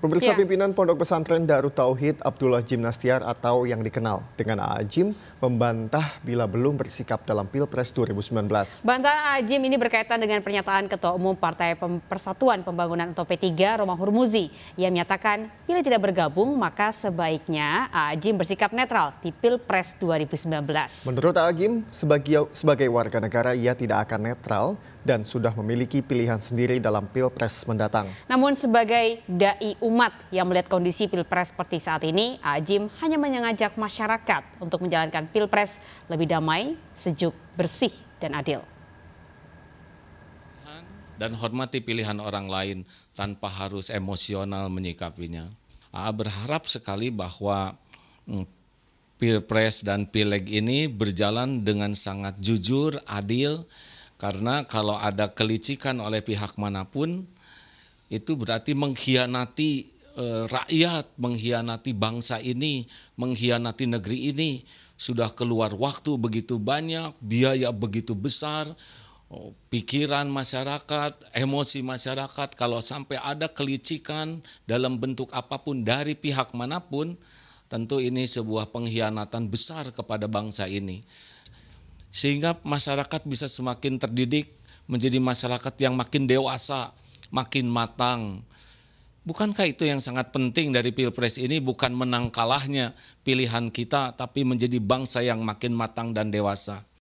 Pemirsa ya. pimpinan Pondok Pesantren Darut Tauhid Abdullah Jimnastiar atau yang dikenal dengan Aajim membantah bila belum bersikap dalam Pilpres 2019. Bantahan Aajim ini berkaitan dengan pernyataan Ketua Umum Partai Persatuan Pembangunan atau P3 Roma Hurmuzi. Ia menyatakan bila tidak bergabung maka sebaiknya Aajim bersikap netral di Pilpres 2019. Menurut Aajim, sebagai, sebagai warga negara ia tidak akan netral dan sudah memiliki pilihan sendiri dalam Pilpres mendatang. Namun sebagai dai umat yang melihat kondisi Pilpres seperti saat ini, Ajim hanya mengajak masyarakat untuk menjalankan Pilpres lebih damai, sejuk, bersih, dan adil. Dan hormati pilihan orang lain tanpa harus emosional menyikapinya. AA berharap sekali bahwa mm, Pilpres dan Pileg ini berjalan dengan sangat jujur, adil, karena kalau ada kelicikan oleh pihak manapun, itu berarti mengkhianati eh, rakyat, mengkhianati bangsa ini, mengkhianati negeri ini. Sudah keluar waktu begitu banyak, biaya begitu besar, oh, pikiran masyarakat, emosi masyarakat. Kalau sampai ada kelicikan dalam bentuk apapun dari pihak manapun, tentu ini sebuah pengkhianatan besar kepada bangsa ini. Sehingga masyarakat bisa semakin terdidik menjadi masyarakat yang makin dewasa, makin matang. Bukankah itu yang sangat penting dari Pilpres ini bukan menang kalahnya pilihan kita tapi menjadi bangsa yang makin matang dan dewasa.